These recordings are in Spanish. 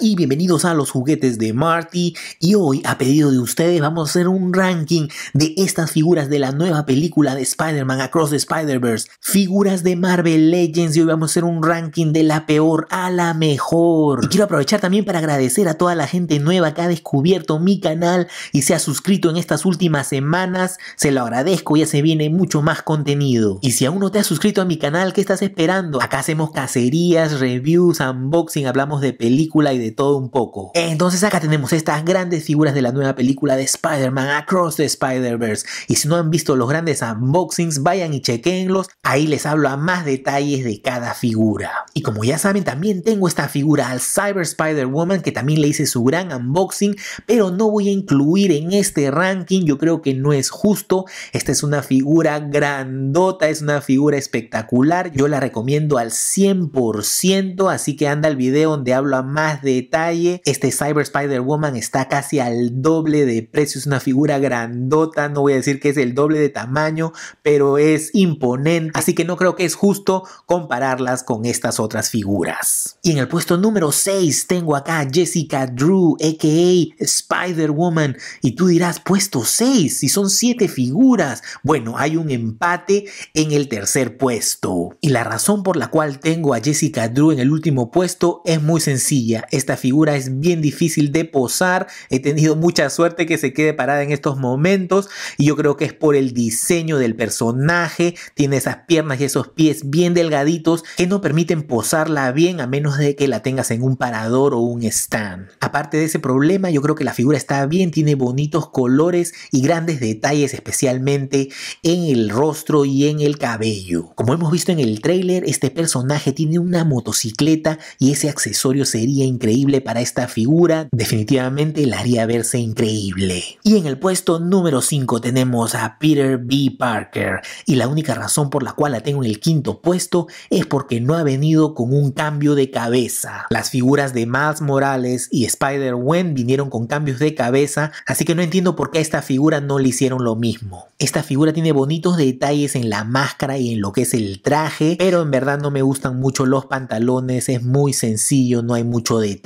y bienvenidos a los juguetes de Marty y hoy a pedido de ustedes vamos a hacer un ranking de estas figuras de la nueva película de Spider-Man Across the Spider-Verse, figuras de Marvel Legends y hoy vamos a hacer un ranking de la peor a la mejor. Y quiero aprovechar también para agradecer a toda la gente nueva que ha descubierto mi canal y se ha suscrito en estas últimas semanas, se lo agradezco, ya se viene mucho más contenido. Y si aún no te has suscrito a mi canal, ¿qué estás esperando? Acá hacemos cacerías, reviews, unboxing, hablamos de película y de todo un poco. Entonces acá tenemos estas grandes figuras de la nueva película de Spider-Man Across the Spider-Verse. Y si no han visto los grandes unboxings, vayan y chequenlos. Ahí les hablo a más detalles de cada figura. Y como ya saben, también tengo esta figura al Cyber Spider-Woman que también le hice su gran unboxing, pero no voy a incluir en este ranking. Yo creo que no es justo. Esta es una figura grandota, es una figura espectacular. Yo la recomiendo al 100%, así que anda el video donde hablo a más de detalle. Este Cyber Spider-Woman está casi al doble de precio, es una figura grandota, no voy a decir que es el doble de tamaño, pero es imponente, así que no creo que es justo compararlas con estas otras figuras. Y en el puesto número 6 tengo acá a Jessica Drew, aka Spider-Woman, y tú dirás, puesto 6, si son 7 figuras. Bueno, hay un empate en el tercer puesto. Y la razón por la cual tengo a Jessica Drew en el último puesto es muy sencilla. Esta figura es bien difícil de posar. He tenido mucha suerte que se quede parada en estos momentos. Y yo creo que es por el diseño del personaje. Tiene esas piernas y esos pies bien delgaditos que no permiten posarla bien a menos de que la tengas en un parador o un stand. Aparte de ese problema, yo creo que la figura está bien. Tiene bonitos colores y grandes detalles, especialmente en el rostro y en el cabello. Como hemos visto en el trailer, este personaje tiene una motocicleta y ese accesorio sería increíble para esta figura, definitivamente la haría verse increíble. Y en el puesto número 5 tenemos a Peter B. Parker, y la única razón por la cual la tengo en el quinto puesto es porque no ha venido con un cambio de cabeza. Las figuras de Miles Morales y spider Wen vinieron con cambios de cabeza, así que no entiendo por qué a esta figura no le hicieron lo mismo. Esta figura tiene bonitos detalles en la máscara y en lo que es el traje, pero en verdad no me gustan mucho los pantalones, es muy sencillo, no hay mucho detalle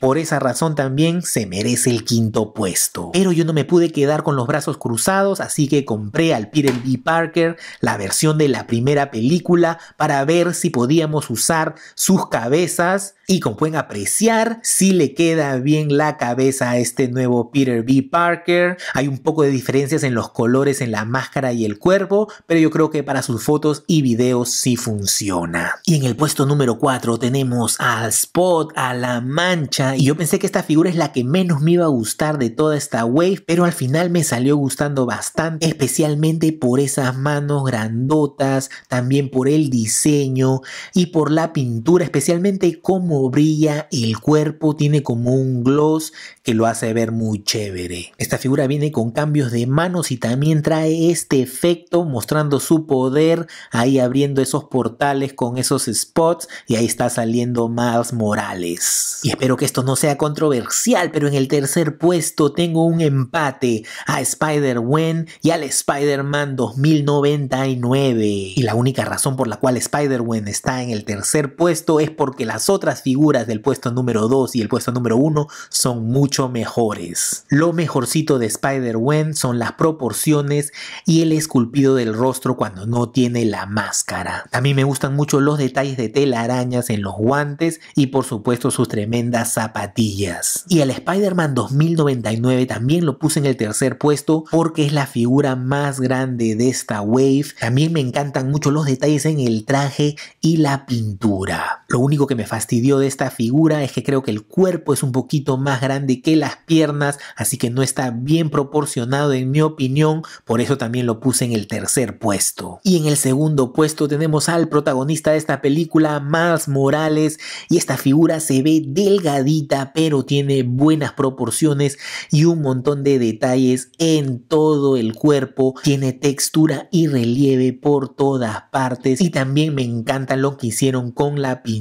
por esa razón también se merece el quinto puesto. Pero yo no me pude quedar con los brazos cruzados, así que compré al Peter B. Parker la versión de la primera película para ver si podíamos usar sus cabezas y como pueden apreciar, si le queda bien la cabeza a este nuevo Peter B. Parker. Hay un poco de diferencias en los colores en la máscara y el cuerpo, pero yo creo que para sus fotos y videos sí funciona. Y en el puesto número 4 tenemos al Spot, a la mancha y yo pensé que esta figura es la que menos me iba a gustar de toda esta wave, pero al final me salió gustando bastante, especialmente por esas manos grandotas, también por el diseño y por la pintura, especialmente cómo brilla el cuerpo, tiene como un gloss que lo hace ver muy chévere. Esta figura viene con cambios de manos y también trae este efecto mostrando su poder, ahí abriendo esos portales con esos spots y ahí está saliendo más Morales. Y espero que esto no sea controversial, pero en el tercer puesto tengo un empate a Spider-Wen y al Spider-Man 2099. Y la única razón por la cual Spider-Wen está en el tercer puesto es porque las otras figuras del puesto número 2 y el puesto número 1 son mucho mejores. Lo mejorcito de Spider-Wen son las proporciones y el esculpido del rostro cuando no tiene la máscara. A mí me gustan mucho los detalles de telarañas en los guantes y por supuesto sus tremendos tremendas zapatillas. Y el Spider-Man 2099 también lo puse en el tercer puesto porque es la figura más grande de esta wave. También me encantan mucho los detalles en el traje y la pintura. Lo único que me fastidió de esta figura es que creo que el cuerpo es un poquito más grande que las piernas, así que no está bien proporcionado en mi opinión, por eso también lo puse en el tercer puesto. Y en el segundo puesto tenemos al protagonista de esta película, Miles Morales, y esta figura se ve delgadita, pero tiene buenas proporciones y un montón de detalles en todo el cuerpo, tiene textura y relieve por todas partes, y también me encanta lo que hicieron con la pintura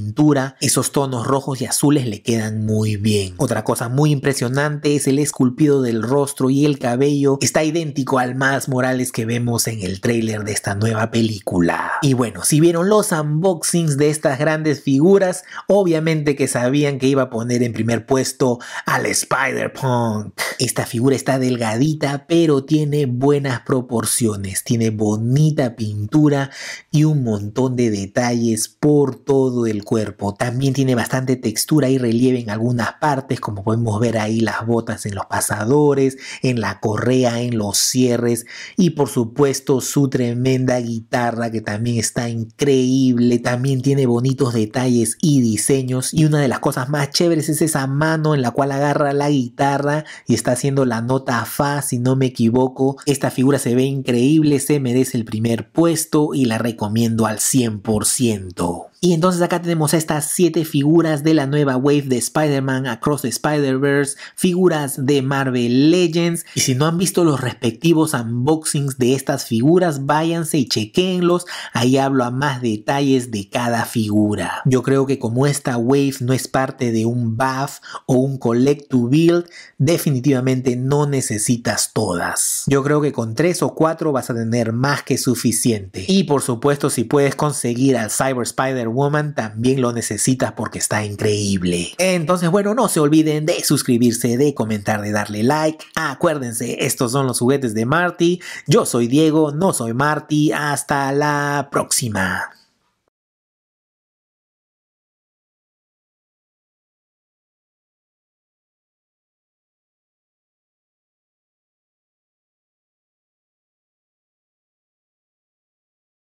esos tonos rojos y azules le quedan muy bien. Otra cosa muy impresionante es el esculpido del rostro y el cabello. Está idéntico al más Morales que vemos en el tráiler de esta nueva película. Y bueno, si vieron los unboxings de estas grandes figuras, obviamente que sabían que iba a poner en primer puesto al Spider-Punk. Esta figura está delgadita, pero tiene buenas proporciones, tiene bonita pintura y un montón de detalles por todo el cuerpo. También tiene bastante textura y relieve en algunas partes, como podemos ver ahí las botas en los pasadores, en la correa, en los cierres y por supuesto su tremenda guitarra que también está increíble, también tiene bonitos detalles y diseños y una de las cosas más chéveres es esa mano en la cual agarra la guitarra y está está haciendo la nota Fa, si no me equivoco. Esta figura se ve increíble, se merece el primer puesto y la recomiendo al 100%. Y entonces acá tenemos estas siete figuras de la nueva wave de Spider-Man Across the Spider-Verse, figuras de Marvel Legends. Y si no han visto los respectivos unboxings de estas figuras, váyanse y chequéenlos Ahí hablo a más detalles de cada figura. Yo creo que como esta wave no es parte de un buff o un collect to build, definitivamente no necesitas todas. Yo creo que con tres o cuatro vas a tener más que suficiente. Y por supuesto, si puedes conseguir al Cyber Spider Woman también lo necesita porque está increíble. Entonces, bueno, no se olviden de suscribirse, de comentar, de darle like. Acuérdense, estos son los juguetes de Marty. Yo soy Diego, no soy Marty. Hasta la próxima.